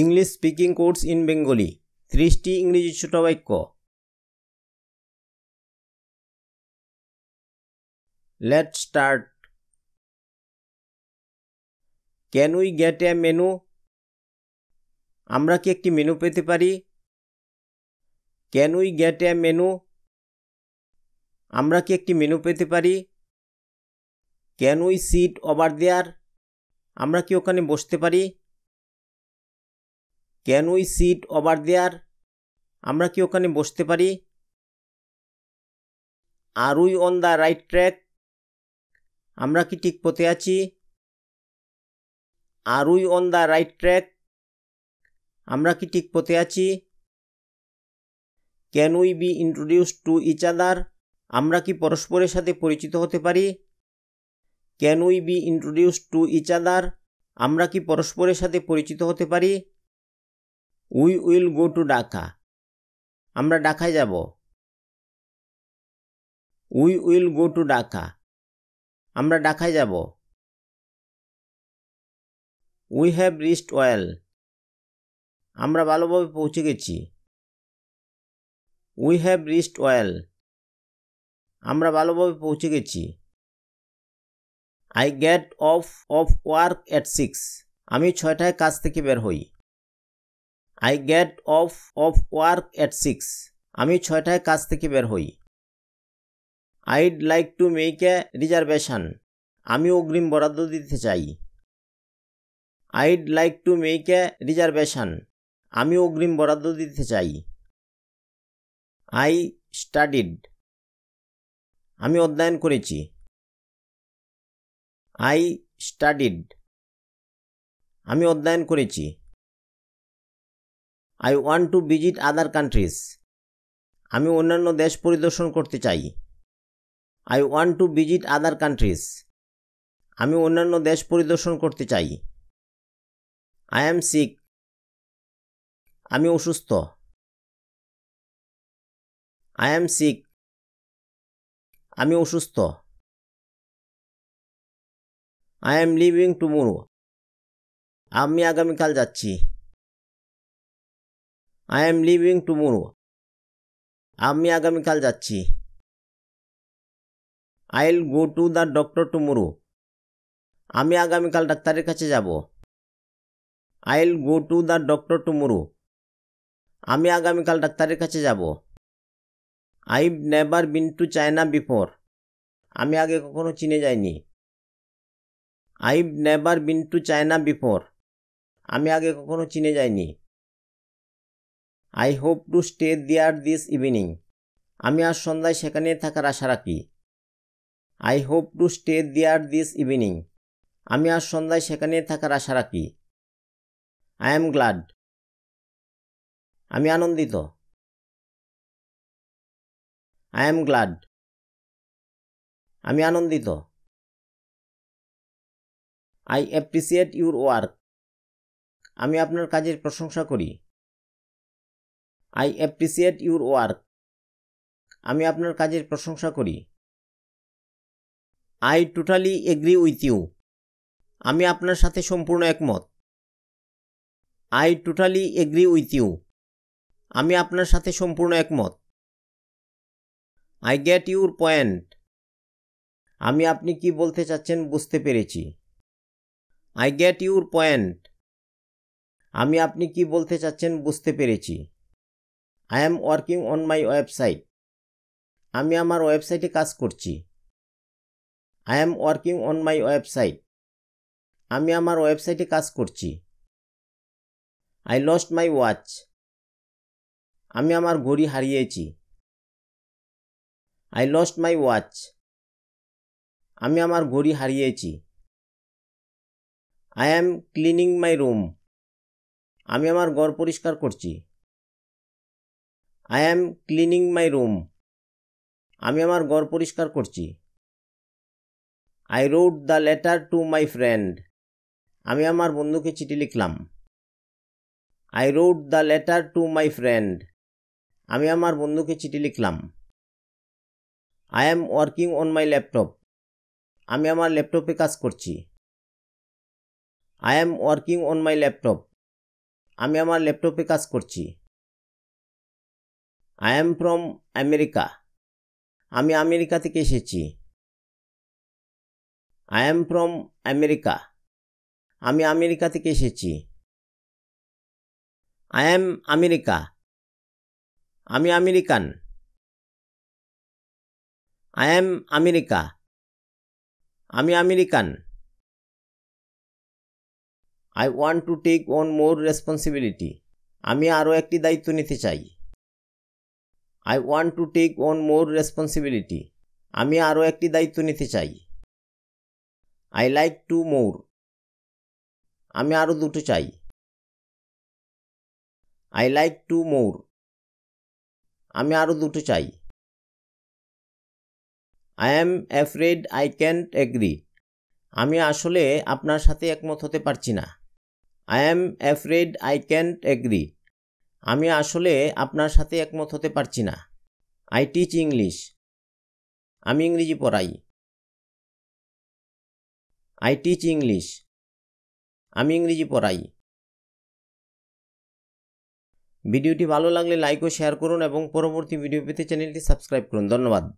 English speaking course in Bengali ত্রিশটি ইংরেজি ছোট বাক্য let start can we get a menu আমরা কি একটি মেনু পেতে পারি can we get a menu আমরা কি একটি মেনু পেতে পারি can we sit over there আমরা কি ওখানে বসতে পারি can we sit over there আমরা কি ওখানে বসতে পারি are we on the right track আমরা কি ঠিক পথে আছি are we on the right track আমরা কি ঠিক পথে আছি can we be introduce to each other আমরা কি পরস্পরের সাথে পরিচিত হতে পারি can we be introduce to each other আমরা কি পরস্পরের সাথে পরিচিত হতে পারি উই উইল গো টু ডাকা আমরা ঢাকায় যাব উই উইল গো টু ডাকা আমরা ঢাকায় যাব উই হ্যাভ রিস্ট ওয়েল আমরা ভালোভাবে পৌঁছে গেছি উই হ্যাভ রিস্ট ওয়েল আমরা ভালোভাবে পৌঁছে গেছি I get off off work at six আমি ছয়টায় কাজ থেকে বের হই I get off off work at six আমি ছয়টায় কাজ থেকে বের হই I'd like to make a reservation আমি অগ্রিম বরাদ্দ দিতে চাই I'd like to make a reservation আমি অগ্রিম বরাদ্দ দিতে চাই আই স্টাডিড আমি অধ্যয়ন করেছি আই স্টাডিড আমি অধ্যয়ন করেছি I want to visit other countries আমি অন্যান্য দেশ পরিদর্শন করতে চাই I want to visit other countries আমি অন্যান্য দেশ পরিদর্শন করতে চাই আই অ্যাম সিক আমি অসুস্থ আই অ্যাম সিক আমি অসুস্থ আই অ্যাম লিভিং টুমোরো আমি আগামীকাল যাচ্ছি আই এম লিভিং টুমোরো আমি আগামীকাল যাচ্ছি I will go to the doctor tomorrow আমি আগামীকাল ডাক্তারের কাছে যাব I will go to the doctor tomorrow আমি আগামীকাল ডাক্তারের কাছে যাব I never been to China before আমি আগে কখনো চিনে যাইনি I never been to China before আমি আগে কখনো চিনে যাইনি I hope to stay there this evening আমি আজ সন্ধ্যায় সেখানে থাকার আশা রাখি I hope to stay there this evening আমি আজ সন্ধ্যায় সেখানে থাকার আশা রাখি আই অ্যাম গ্লাড আমি আনন্দিত আই এম গ্লাড আমি আনন্দিত আই অ্যাপ্রিসিয়েট ইউর ওয়ার্ক আমি আপনার কাজের প্রশংসা করি আই অ্যাপ্রিসিয়েট ইউর ওয়ার্ক আমি আপনার কাজের প্রশংসা করি I totally agree with you আমি আপনার সাথে সম্পূর্ণ একমত I totally agree with you আমি আপনার সাথে সম্পূর্ণ একমত আই গেট ইউর পয়েন্ট আমি আপনি কি বলতে চাচ্ছেন বুঝতে পেরেছি আই গেট ইউর পয়েন্ট আমি আপনি কি বলতে চাচ্ছেন বুঝতে পেরেছি I am working on my website আমি আমার ওয়েবসাইটে কাজ করছি I am working on my website আমি আমার ওয়েবসাইটে কাজ করছি আই লস্ট মাই ওয়াচ আমি আমার ঘড়ি হারিয়েছি আই লস্ট মাই ওয়াচ আমি আমার ঘড়ি হারিয়েছি I am cleaning my room আমি আমার ঘর পরিষ্কার করছি I am cleaning my room আমি আমার ঘর পরিষ্কার করছি I wrote the letter to my friend আমি আমার বন্ধুকে চিঠি লিখলাম I wrote the letter to my friend আমি আমার বন্ধুকে চিঠি লিখলাম I am working on my laptop আমি আমার ল্যাপটপে কাজ করছি I am working on my laptop আমি আমার ল্যাপটপে কাজ করছি আই অ্যাম ফ্রম আমেরিকা আমি আমেরিকা থেকে এসেছি আই এম ফ্রম আমেরিকা আমি আমেরিকা থেকে এসেছি আই এম আমেরিকা আমি আমেরিকান আই অ্যাম আমেরিকা আমি American I want to take one more responsibility আমি আরও একটি দায়িত্ব নিতে চাই I want to take on more responsibility আমি আরও একটি দায়িত্ব নিতে চাই আই লাইক টু মোর আমি আরও দুটো চাই আই লাইক টু মোর আমি আরও দুটো চাই I am afraid I can't agree আমি আসলে আপনার সাথে একমত হতে পারছি না I am afraid I can't agree আমি আসলে আপনার সাথে একমত হতে পারছি না আই টিচ ইংলিশ আমি ইংরেজি পড়াই আই টিচ ইংলিশ আমি ইংরেজি পড়াই ভিডিওটি ভালো লাগলে লাইক ও শেয়ার করুন এবং পরবর্তী ভিডিও পেতে চ্যানেলটি সাবস্ক্রাইব করুন ধন্যবাদ